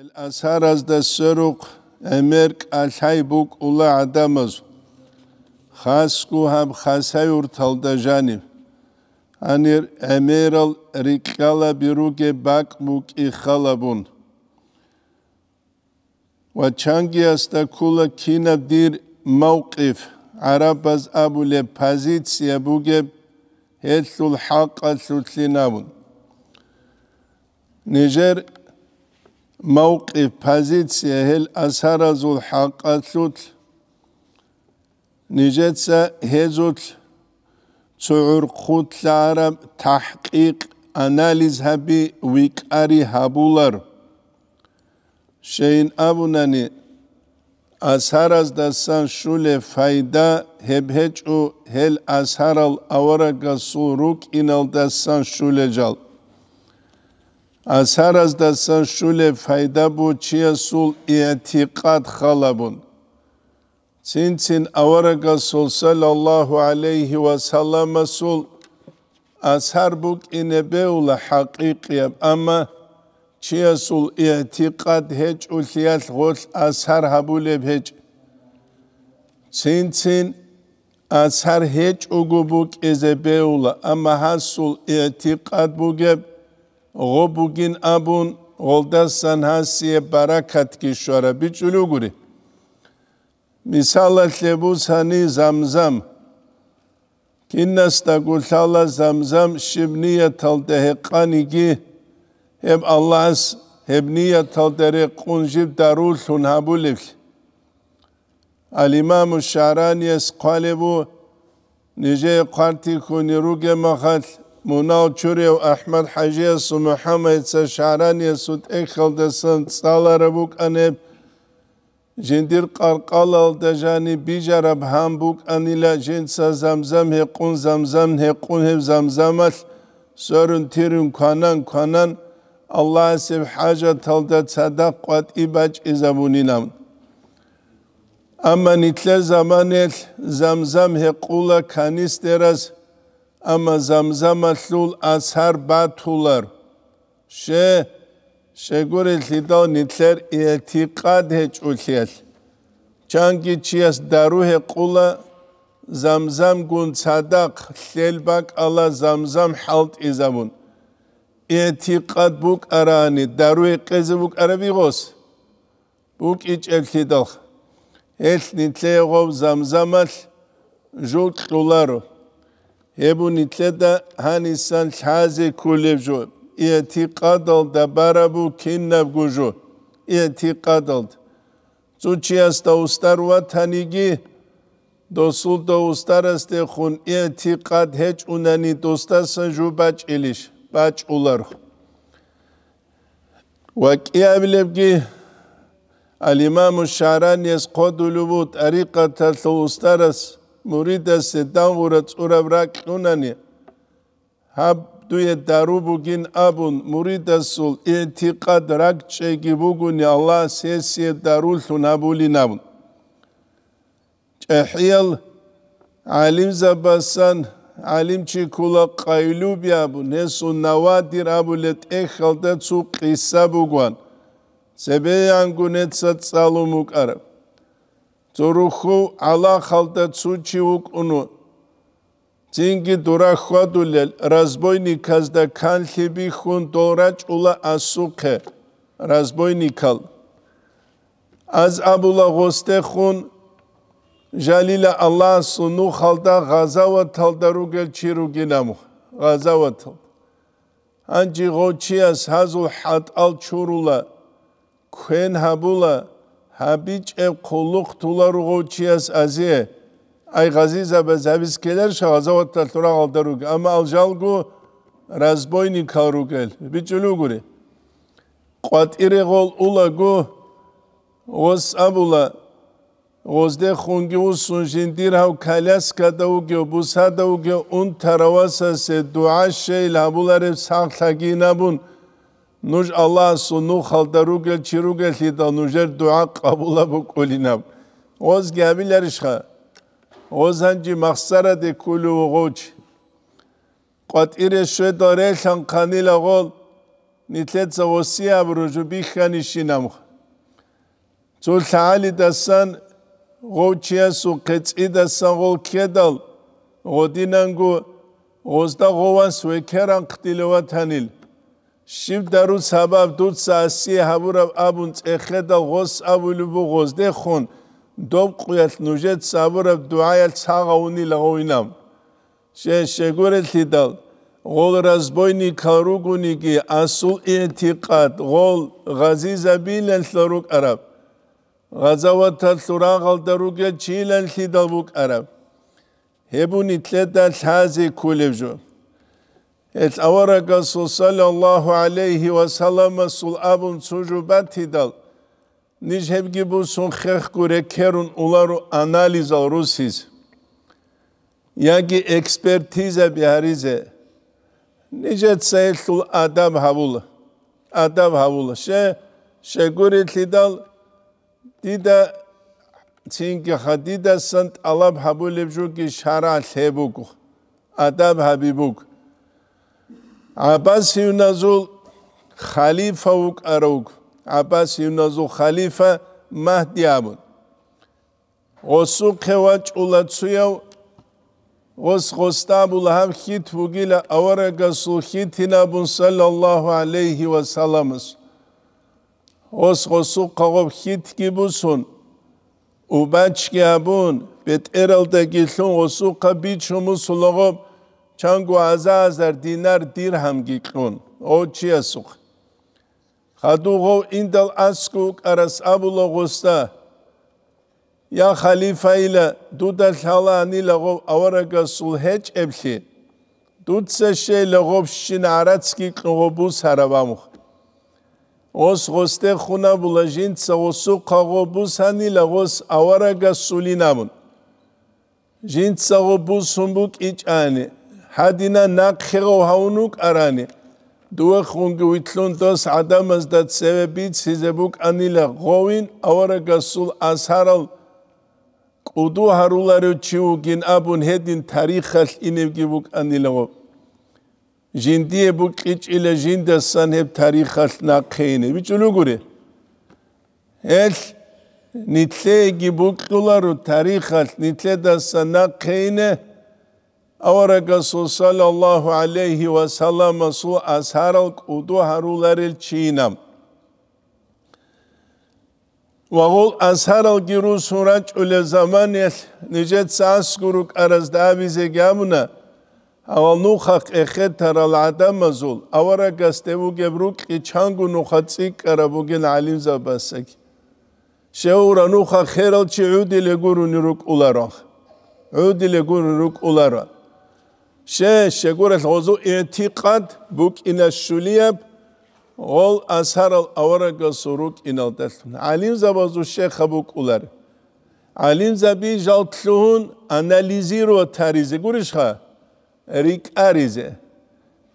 el asar az da suruq emerk alhaybuk ula adamaz khasku ham khasay urtalda jani anir emeral rikala biruge bak muk ikhalabun va changi asta kula kina dir mauqif arabaz abule pozitsiya buge helul haqa sutlinabun nijer موقف позиция هل اسهرز الحقاتلوت نيجتس هيزوت تصور خوتلار تحقيق اناليز هبي ويكاري هابولر شين ابوناني اسهرز دسان شوله فايدا هبهچو هل اسهرل اورا گسوروك انال دسان شوله جال ასარაზ და საშულე ფაიდა ბუჩია სულ ეთიყად ხალაბუნ წინცინ ავარაგა სულ სალალლაჰუ ალეიჰი ვა სალამა სულ ასარ ბუკინებეულა ჰაკიკია ამა ჩია სულ ეთიყად ჰეჭ უსიალ ღოლ ასარ ჰაბულე ჰეჭ წინცინ ასარ ჰეჭ უგუბუკ ეზებეულა ამა ჰასულ ეთიყად ბუგებ bugün abun olda sanhasiye barakat kişvara bir çüluguri. Misal tlebuz hani zamzam. Kinnas da gultala zamzam şimniye tal dehekanigi. Hep Allah'ız hep tal dere kunjib darul tunhabulif. Al-İmam-ı Şaraniyes kalebu nice karti kuniruge mahat مناو چوری و احمد حجی سو محمد سو شعرانی سو ایک خلد سند سال ربوک انب جندير قرقال الدجاني بيجا رب هامبوك أني لا جنسا زمزم هقون زمزم هقون هب زمزمت سورن تيرن كانان كانان الله سب حاجة تلد صدق قد إباج إزابوني نام أما نتلا زمانت زمزم هقولا كانيس درس ამა ზამზამა სულ ასარ ბათულარ შე შეგური ლიდო ნიცერ ერთი ყადე ჭულიელ ჩანკი ჩიას დარუჰე ყულა ზამზამ გუნ ცადაყ ლელბაკ ალა ზამზამ ჰალტ იზამუნ ერთი ყად ბუკ არანი დარუე ყეზე ბუკ არა ვიღოს ბუკ იჭერ ლიდო ეს ნიცეღო ზამზამალ ჟულ ყულარო ებუნი წედა ჰანისან ჩაზე ქულებჟო ეთი ყადალ და ბარაბუ ქინნაბგუჟო ეთი ყადალ წუჩიას და უსტარვა თანიგი დოსულ და უსტარასტე ხუნ ეთი ყად ჰეჭ უნანი დოსტას ჟუბაჭილიშ ბაჭულარ ვაკიაბლებგი ალიმამუ შარანიეს ყოდულუბუ ტარიყათა ლუსტარას მურიდასე დაღურა წურავ რა ქუნანი ჰაბდუე დარუბუგინ აბუნ მურიდასულ ეთიყად რაკ ჭეგი ბუგუნი ალას ესე დარულთუნ აბულინავუნ ჭეჰიალ ალიმ ზაბასან ალიმ ჩიქულა ყაილუბი აბუნ ესუ ნავადი რაბულე ტეხალდა წუ ყისა ბუგვან ზებეანგუნეცა წალუმუკარ ზურუხუ ალა ხალდა ცუჩი უკუნუ წინგი დურახვადულე разбойნიკას და ქანხები ხუნ დორაჭულა ასუხე разбойნიკალ аз абула госте хун жалила алла суну халда газава талдаругел чиругинаму газава тал анжи гочиас хазу хат ал чурула квен хабула ჰაბიჭე ხოლოხთულარუღოჩიას აზე აი ღაზიზაბა ზავისკელერ შაზავოთთა თურაღალდარუგ ამა ალჟალგუ разбойникаруგელ ბიჭულუგური ყვატირეღოლ ულაგუ ოს აბულა ოზდე ხუნგი უსუნჟინდირავ კალასკა დაუგე ბუსადაუგე უნთარავასასე დუა შეილაბულარე სამხლაგინაბუნ نوش الله سونو خالدروگ چروگ لی دانوش دعا قبول بکولی نب از گامی لرش خا از هنچی مخسر دکولو و گوش قط ایرش شد داره شن کنی لقل نیت زوسی ابروجو بیخانی شنم خ تو سعی دستن گوشی از قط ایدستن گو کدال قدینانگو از دعوان سوی کران قتل و تنیل შიბდარუ საბაბ დუცა სი ჰაბურავ აბუნ წეხე და ღოს აბულიბუ ღოს დე ხონ დობ ყიას ნუჟეთ საბურავ დუაიალ ცაღა უნი ლაღოინამ შე შეგურე თიდალ ღოლ რაზბოინი ქარუგუნი კი ასულ ეთიყად ღოლ ღაზიზაბილენ სლორუკ араბ ღაზავათა სურაღალ დარუგე ჩილენ თიდალ ბუკ араბ ჰებუნი თლედა თაზი ქულებჟო ეს ავარაკას სალალლაჰუ ალეიჰი ვა სალამა სულ აბუნ სუჯუბათიდალ ნიჟებგი ბუსუნ ხეხკურე ქერუნ ულარუ ანალიზა რუსის იაგი ექსპერტიზა ბიარიზე ნიჟეთ საილთულ ადამ ჰავულ ადამ ჰავულ შე შეგური თიდალ დიდა წინკი ხადიდა სანტ ალაბ ჰაბულებ ჟუკი შარა ლებუკ ადამ ჰაბიბუკ აბას იუნაზულ ხალიფა უკაროგ აბას იუნაზულ ხალიფა მაჰდი აბუნ ოსუ ქევა ჭულაცუია ოს ხოსტაბულ ჰამ ხით ვუგილა ავარა გასულ ხითინა ბუნ სალალლაჰუ ალეიჰი ვა სალამს ოს ხოსუ ყოგობ ხით გიბუსუნ უბაჩკი აბუნ ბეტერალდა გილუნ ოსუ ყაბი ჩუმუ სულოგობ ჩანგო აზაზარ დინარ დირჰამ გიყონ ოჩიასუ ხადუღო ინდალ ასკუ კარას აბულოგოსტა ია ხალიფაილა დუდა ხალანი ლაღო ავარაგა სულ ჰეჭ ებლი დუცე შე ლაღო შინ არაც გიყნო ბუ სარავამუ ოს ღოსტე ხუნა ბულაჟინ ცოსუ ყაღო ბუ სანი ლაღოს ავარაგა სულინამუ ჟინ ცოღო ბუ სუმბუ კიჭანი ჰადინა ნაკხერო ჰაუნუ ყარანი დუა ხუნგი ვითლონდოს ადამას და ცევები ციზებუკ ანილა ღოვინ ავარაგასულ ასარალ კუდუ ჰარულარო ჩიუგინ აბუნ ჰედინ თარიხალ ინევგიბუკ ანილა ღო ჟინდიე ბუკიჭილე ჟინდასან ჰებ თარიხალ ნაკხეინე ბიჭულუგური ეს ნიტლე გიბუკულარო თარიხალ ნიტლე დასან ნაკხეინე ავა რასულ სალალლაჰუ ალეიჰი ვა სალამა სუ ასჰარალ კუდუ ჰარულარილ ჩინამ ვა გულ ასჰარალ გირუ სურა ჭულე ზამანი ნიჯეთ სასკურუ კარაზ დაბიზე გამუნა ავა ნუხაქ ეხეთ თარალ ადამა ზულ ავა რაგას დევუ გებრუ კი ჩანგუ ნუხა ციკარა ბუგენ ალიმ ზაბასაკ შეურა ნუხა ხერალ ჩიუდილე გურუ ნირუკ ულარო ჩიუდილე გურუ ნირუკ ულარო შენ შეგურეხოზო ეთიყად ბუკინაშულიებ ол асарал аварагас урук иналдас алим забазу шехабук улар алим заби жалтлун анализиру таризе гуришха рикаризе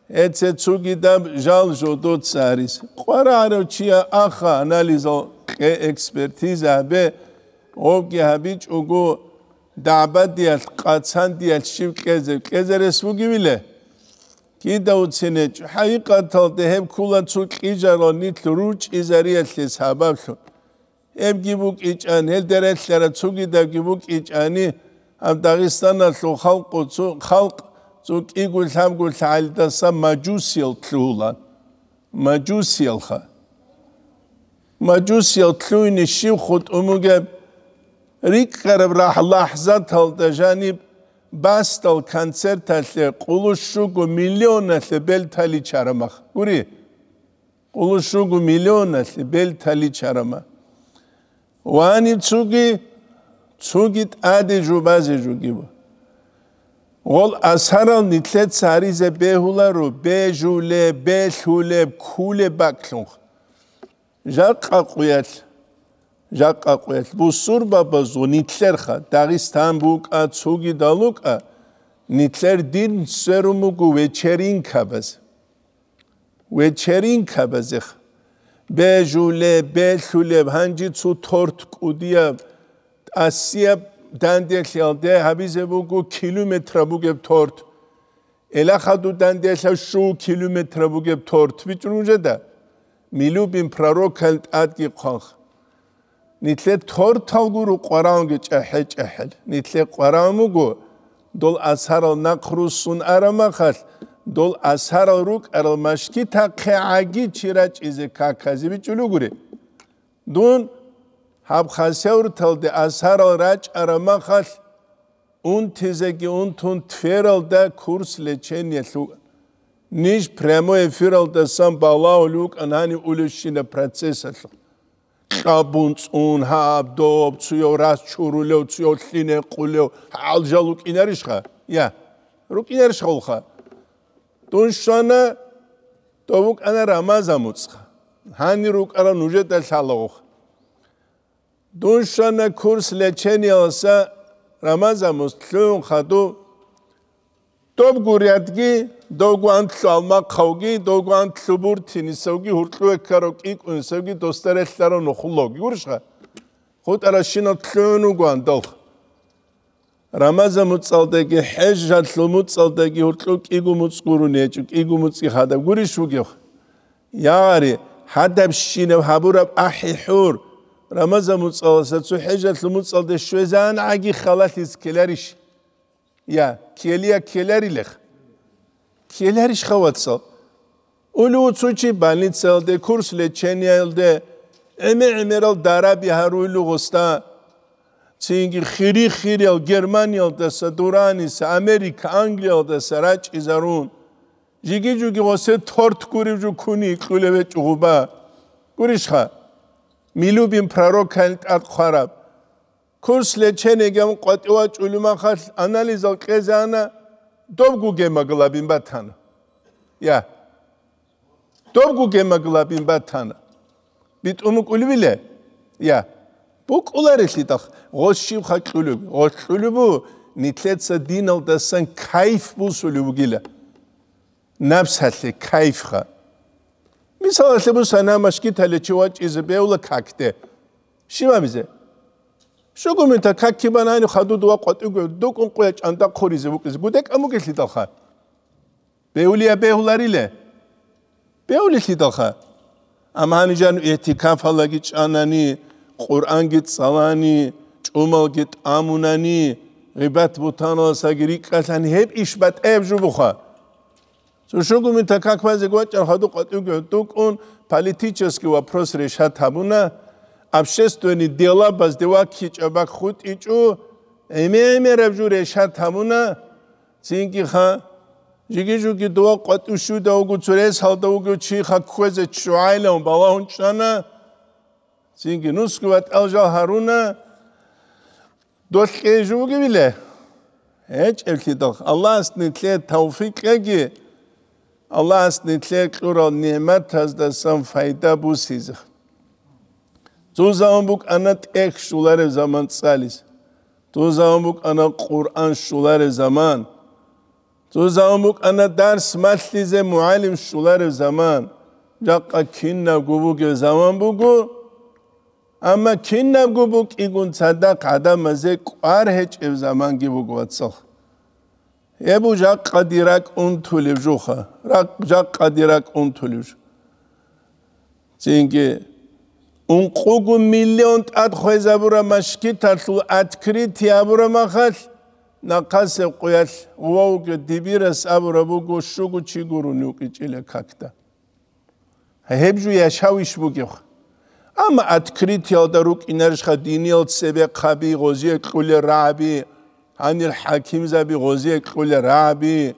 эце цуги дам жал жодо цариз квара аро чия аха анализо экспертиза бе овге хаби чугу და აბადიას ყაცანდიას შივკეზე კეზერეს უგივილე კიდევ უცინე ჰაიყათალ დეჰებ ქულაცუ ყიჟარო ნით რუჭი ზარიასის აბავშო ემგიბუ ყიჭან ელდერეთლერა ცუგიდა გიბუ ყიჭანი ამ დაღისტანა ლო ხალყო ცუ ხალყ ცუ კიგუ სამგუ ალდასა მაჯუსიელ ქულა მაჯუსიელ ხა მაჯუსიელ ქუინი შივ ხუტ უმუგებ რიკერებ რა ლაჰზა თალტეჟანი ბასტალ კონცერტალე ყულუშუგუ მილიონალე ბელთალი ჩარმა გური ყულუშუგუ მილიონალე ბელთალი ჩარმა ვანი ჩუგი ჩუგი ადი ჯუბაზე ჯუგი ول اسهرل نيتلت ساريزه بهولارو بهجوله بهلوله كوله باكلون جا قاقويال ჟაკაყუეთ ბუსურ ბაბაზო ნიცერხა დაღისტან ბუკა ცუგი და ლუკა ნიცერ დინ სერუმუგუ ვეჩერინ ქაბაზ ვეჩერინ ქაბაზ ბეჟულე ბეშულე ბანჯი ცუ თორთ კუდია ასია დანდიახელდე ჰაბიზებუგუ კილომეტრა ბუგებ თორთ ელახადუ დანდიახა შუ კილომეტრა ბუგებ თორთ ვიჭრუჟე და მილუბიმ პრაროკალ ადგი ყოხ نیتله تور تاگو رو قرآن گو چهل چهل نیتله قرآن گو دل اثر نقرو سون ارما خل دل اثر روک ارل مشکی تا قعاگی چیرچ ایزه که کازی گوری دون هب خاصی رو تل دی اون تیزگی اون تون تفیرل ده کورس لچه نیتلو نیش پریمو افیرال ده سم بالاو لوک انهانی اولوشی نه پرچیس ყაბუნც უნ ჰაბდო ფციო რას ჩურულო ფციო ხინე ყულო ალჟალუ კინარიშხა ია რო კინარიშხა ხო ხა დონშანა თოვუკ ანა რამაზამოცხა ჰანი რო ყარა ნუჟე და ჩალოხ დონშანა კურს ლეჩენიალსა რამაზამოს ქლუნ ხადო ტობ გურიადგი დოგვან თალმა ხოგი დოგვან თუბურ თინისოგი ურტლუეკარო კიკუნსოგი დოსტერესტარო ნოხულოგი ურშა ხუტარა შინო თლუნუ განდოხ რამაზამუ წალდეგი ჰეჟა თლუმუ წალდეგი ურტლუ კიგუმუ წკურუ ნეჭი კიგუმუ წი ხადა გურიშუგი ياري حدب شينو حبورب احي حور رمضان مصلصت سو حجه مصلده شوزان عقي خلاص كلاريش ია ქელია ქელერილეხ ქელერიშ ხავაცო ულუცუჩი ბალიცელდე კურსლე ჩენიელდე ემე ემერალ დარაბი ჰარულუგოსტა ცინგი ხირი ხირიალ გერმანიალ და სადურანის ამერიკა ანგლიალ და სარაჭი ზარუნ ჯიგი ჯუგი ოსე თორთ კურივჯუ ქუნი ყულევე ჭუბა კურიშხა მილუბიმ პრაროკალ ტარ ხარაბ ქურსლე ჩენე გემ ყატევა ჭულიმა ხალ ანალიზო ყეზანა დობგუ გემაგლაბიმ ბათანა ია დობგუ გემაგლაბიმ ბათანა ბიტუმუ ყულვილე ია ბუკულერიში და ღოშში ხაჭულუ ღოშულუ ნიტლეცა დინალ და სან кайფ ბუსულუ გილა ნაფსალე кайფ ხა მისალასე ბუსანა მაშკი თალე ჩვაჭიზ ბეულა ქაქტე შევამიზე შოგომენთა ქაქიბანანი ხადუდვა ყატიგუ დოკონ ყუა ჭანდა ხორიზე უკის გუდეკ ამუგილი დახა ბეულია ბეულარილე ბეულიში დახა ამანიჯან ეთიკაფალაგი ჭანანი ყურანგი წავანი ჭუმალგი ამუნანი ღიბათ ბუთანოსაგირი ყასანი ჰებ იშბათ ებჟუ ბუხა შოგომენთა ქაქმაზე გუაჭარ ხადუ ყატიგუ დოკონ პოლიტიჩესკი ვაფროს რეშა თაბუნა обществени дела баздева кичаба хутичу эмеэмеравжуре шатамуна цинки ха жигижуки дуа кватушу да угуцуре салда угучи ха кхвезе чуайле он балаунчана цинки нускват алжа харуна дошке жуги биле эч элхи дох аллахс нитле тавфик эги аллахс нитле кура нимат хазда сам файда бусизах თუ ზამბუკ ანა ტექს შულარე ზამან წალის თუ ზამბუკ ანა ყურან შულარე ზამან თუ ზამბუკ ანა დარს მასლიზე მუალიმ შულარე ზამან ჯაყა ქინნა გუბუკე ზამბუკუ ამა ქინნა გუბუკ იგუნ ცადა ყადამაზე ყარ ჰეჭევ ზამან გიბუკვაცო ებუ ჯაყა დირაკ უნთულიბ ჟუხა რაკ ჯაყა დირაკ უნთულიბ ჯინგე un qugu million tat khwezabura mashkitatlu atkri tiabura makhal naqase qoyal uwauke dibiras abura bugu shugu chiguruni uqicile khakta hebju yashawish bugiq ama atkri tiadaru qinarish kha dinial sebe khabi gozi qule rabi anil hakim zabi gozi qule rabi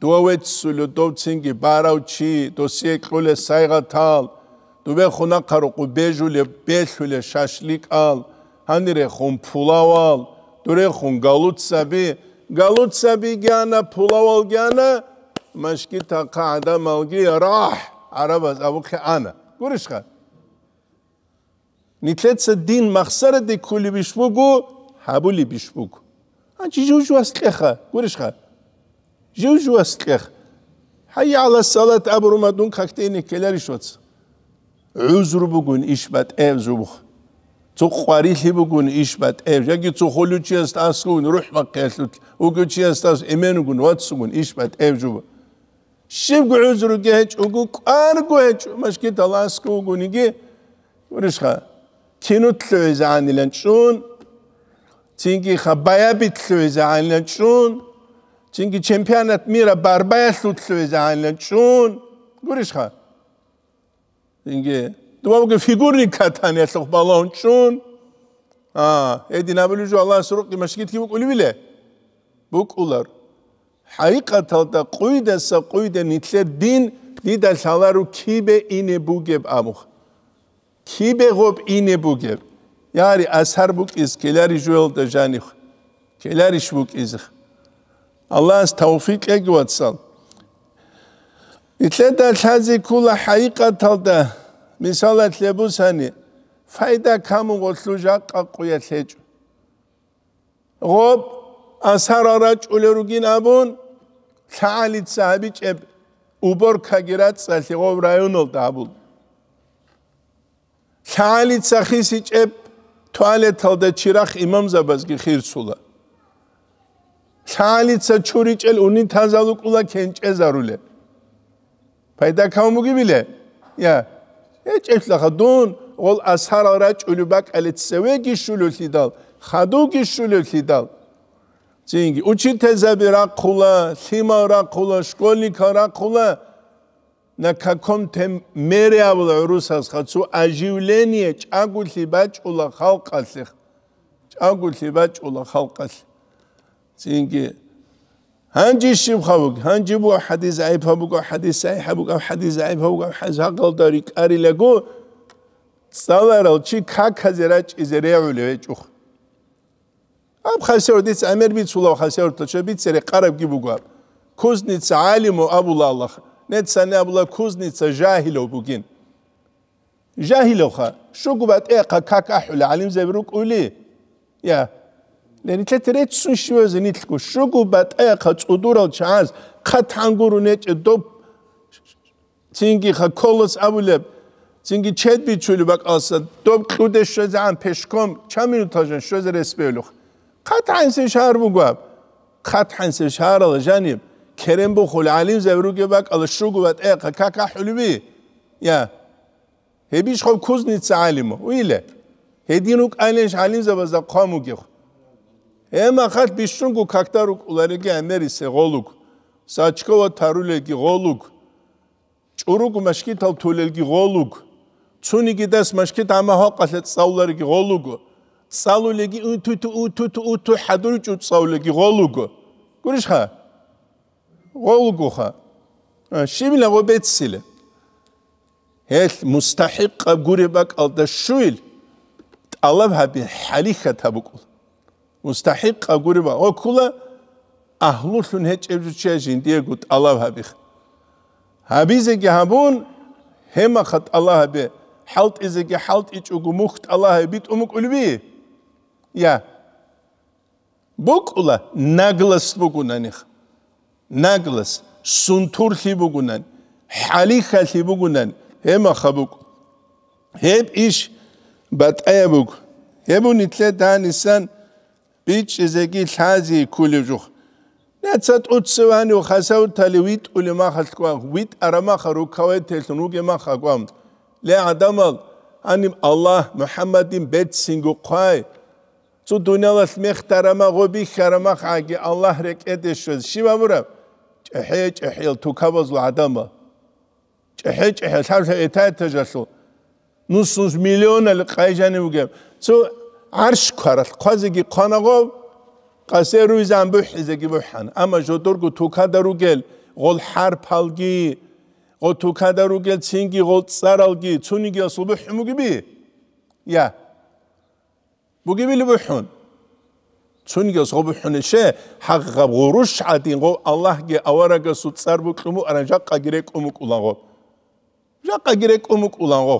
duwet sulu dovtsingi barauchi dosie qule saigatal ნუბე ხონაქარო ყუბეჟული ბეშული შაშლიკალ ანირე ხონ ფულავალ დურე ხონ გალუცები გალუცები გიანა ფულავალ გიანა მაშკი თაყა ადამალგი რაჰ არაბას აბუქი ანა გურიშხა ნიტლეცა დინ მახსარე დი ქული ბიშბუგუ ჰაბული ბიშბუგ ან ჯიჯუჯუ ასტეხა გურიშხა ჯიჯუჯუ ასტეხ ჰაი ალა სალათ აბრუმადუნ ქაქტენი კელარიშოც عذر بگون ایش بد عذر بخ تو خواریلی بگون ایش بد عذر یکی تو خلو چی است از کن روح مقیلت اوگو چی است از ایمن گون واتس گون ایش بد عذر بخ شیب گو عذر گه هیچ اوگو کار گو هیچ مشکی تلاس کو گونی گی ورش خا کینو تلو ازعانی لنچون تینگی خا بایا بی تلو ازعانی لنچون تینگی چمپیانت میره بربای تلو ازعانی لنچون گورش خا ინგე დუმოგე ფიგური ქათან ეს ხბალონჩუნ ა ედინაბული ჟო ალას რო ყიმაში გითქი უკულივილე ბუკულარ ჰაიკათალდა ყუიდასა ყუიდენ ითლე დინ დიდა ლალარუ ქიბე ინებუგებ ამუხ ქიბე ღობ ინებუგებ იარი ასარბუკის კელარი ჟოელდა ჟანიხ კელარი შბუკიზ ალას თაუფიკე გვაცალ იცეთა ჩაზი კულა ჰაიკათალდა მისალათ ლებუსანი ფაიდა გამოგოსლუჟა ყაყუე ლეჭ ღობ ასარ არა ჭულერუგინ აბუნ ჩაალი ცაბი ჭებ უბორ ქაგირა წალი ღობ რაიონოლ დაბულ ჩაალი ცახისი ჭებ თვალეთალ და ჩირახ იმამზაბას გიხირცულა ჩაალი ცა ჩურიჭელ უნი თაზალუკულა ქენჭეზარულე пайда камугибиле я я чехлаха дун ол асарара чулуба калитсеве гишулулидал хаду гишулулидал цинги учитезабира кула симара кула школникара кула на каком тем мереавл русас хацу аживление чагулиба чула халкасих чагулиба чула халкас цинги ჰანჯი შიმხავგ ჰანჯი ბუ ჰადის აიფაბუკ ჰადის საიჰაბუკ ჰადის აიფაბუკ ჰაზა ყალდარი კარილაგუ სალარო ჩი ქაკაზე რა ჭიზე რეულე ეჭუხ აბ ხასერდიც ამერბიც სულა ხასერდო ჩებიც რე ყარებგი ბუგა ქუზნიც ალიმო აბულალახ ნეცა ნე აბულა ქუზნიც ჟაჰილო ბუგინ ჟაჰილო ხა შუგუბატ ეყა ქაკა ჰულა ალიმ ზებრუკ ული ია ნერიცეთ რეცუნ შვეზე ნიტლკუ შუგუ ბატაა ხა წუდურო ჩანს ხა თანგურუ ნეჭე დო წინგი ხა კოლოს აბულებ წინგი ჩედბი ჩული ბაკალსა დო ყუდე შვეზე ან ფეშკომ ჩამინუტაჟენ შვეზე რესპელუხ ხა თანსე შარ მუგვა ხა თანსე შარ ალა ჟანი ქერემ ბუ ხოლ ალიმ ზევრუგე ბაკალ შუგუ ბატაა ხა კაკა ჰულბი ია ჰებიშ ხო კუზნიცა ალიმო უილე ჰედინუკ ალენ შალიმ ზაბაზა ყამუგე ხო ემა ხარ ბიშრუნგუ ქაქტარუ ყლერიგი ამერისე ღოლუკ საჩკოვა თარულეგი ღოლუკ ჭურუკ მაშკი თავ თულელგი ღოლუკ ცუნი გიდას მაშკი დამაჰო ყალე წავლერიგი ღოლუკ წალულეგი უთუთუ უთუთუ უთუ ჰადური ჭუ წავლეგი ღოლუკ გურიშ ხა ღოლუკ ხა შიმილა ვებეცილე ეს მუსტაჰიკ გურიბაკ ალდა შუილ ალავ ჰაბი ჰალიხა თაბუკულ مستحق أقربا وكلا أهل هج إبجاجين ديقوت الله هبيخ هبيزك هبون هما خط الله هبي حلت إزك حلت إج أقمخت الله هبيت أمك ألبي يا بوك الله ناقلس بوكونانيخ ناقلس سنتور ثي بوكونان حليخة ثي بوكونان هما خبوك هب إيش بات أيبوك هبون إتلا دان إنسان ბიჭ ზეგი ლაზი ქულიჟუხ ნაცად უცვანი ხასაუთალი ვიტ ული მახალკვა ვიტ არამახა როქავეთელს ნუგე მახა ყვამ ლე ადამალ ანი ალლა მუჰამადინ ბეცინგუ ყაი ცუ დუნიალას მეხტარამა ღობი ხარმახაგი ალლა რეკედეშო შივამურა ჭეჰე ჭეჰილ თუკავაზლ ადამა ჭეჰე ჭეჰილ თავს ეთა ეთა ჯასო ნუსუს მილიონალ ყაიჟანი ვგებ ცუ არშქარალ ყვაზიგი ყანაღო ყასერუი ზამბუჰიზეგი ბუჰან ამა ჟოდორგუ თუკადარუგელ ღოლ ჰარფალგი ო თუკადარუგელ ცინგი ღოლ წარალგი ცუნიგი ასუბჰიმუგიბი ია მუგიბილი ბუჰუნ ცუნიგი ასუბჰუნეშე ჰაგღა ღურუშ ადინღო ალლაჰგე ავარაგასუ წარბუკლუმუ არანჟაყაგირე კუმუკულანღო ჟაყაგირე კუმუკულანღო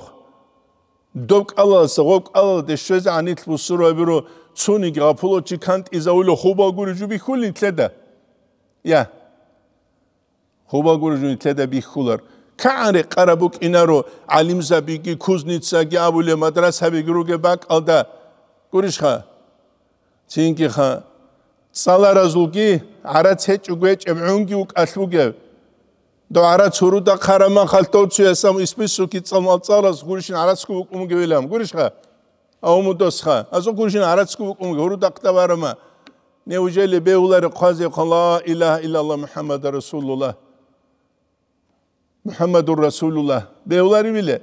დოკალას ოკალ და შეზ ანიტლ მუსროები რო ცუნი გაფულოჩი კანტიზაულო ხუბაგური ჯუბი ხული თედა ია ხუბაგური ჯუნი თედა ბი ხულარ კანრე ყარაბუკ ინარო ალიმზაბი კი კუზნიცაგი აბულე მადრასაბი გრუგე ბაკალდა გურიშხა წინკი ხა წალარაზულკი არაცე ჭუგვე ჭემ უნგი უკალუგე და არაც ურუ და ხარამან ხალთოცი ესამ ისფისუკი წამალწალას გურიშინ არაც კუმგევილამ გურიშხა აუმუდოსხა ასო გურიშინ არაც კუმგე ურუ დაქტავარმა ნეუჯელი ბეულარი ყაზი ყალა ილაჰ ილალა მუჰამმადა რასულულა მუჰამმადურ რასულულა ბეულარი ვილე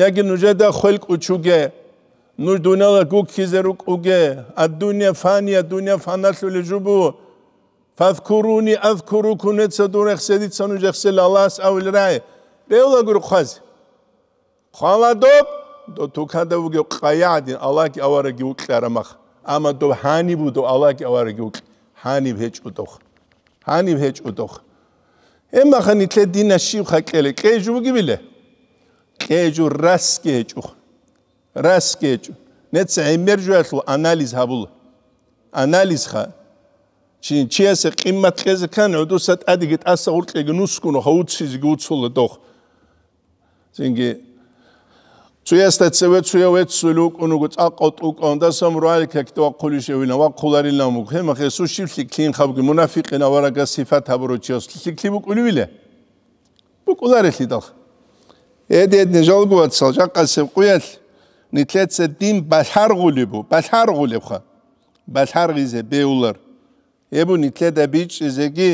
იაგი ნუჯედა ხელკ უჩუგე ნუჯ დუნალა გუქ ხიზერუ ყუგე ადუნია ფანია დუნია ფანალ შულე ჯუბუ ფაფქურუნი აფქურუ კუნეცოდურე ხსედიც სანუჯე ხსელ ალას აულრაი ბეულა გურხაზ ხალადობ დო თუ ხადავგე ყაიადინ ალაკი ავარგი უკლარამახ ამადო ჰანი ბუდო ალაკი ავარგი უკ ჰანი ბეჭუტო ჰანი ბეჭუტო ემა ხანი თლე დინა შივ ხაკელე ყეჟუ გიბილე ყეჟუ რასკეჭუ რასკეჭუ ნეც ემერჯუ ახლ ანალიზ ჰაბულ ანალიზ ხა შინ ჩიესე ყიმათ ხეზე ქანე ოდოსად ადიგეთ ასა ურყე გნუსკუნო ხოუციზი გუცულო დოხ ჩინგი ჩიესთა ცევეცუე ვეცულო უკუნო გუ წაყოტ უკონ და სამ როალი ქექტო ყოლიშე ვინა ვა ყოლარი ლამუ ხემა ხესუ შივლი კლინ ხაბგი მუნაფიყინა ვარაგა სიფათ აბრო ჩიოს ლიკლი უკული ვილე ბუ ყოლარი ლი დოხ ედედ ნეჟალგუაც საჯაყასე ყუელ ნიტლეცე დიმ ბაჰარგულიბუ ბაჰარგულიბხა ბაჰარგიზე ბეულარ ებუნი თლედაბიჭ ზეგი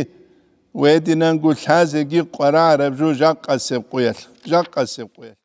ვედინანგულ ხაზეგი ყვარა არაბჟუ ჟაყასებ ყუელ ჟაყასებ ყუელ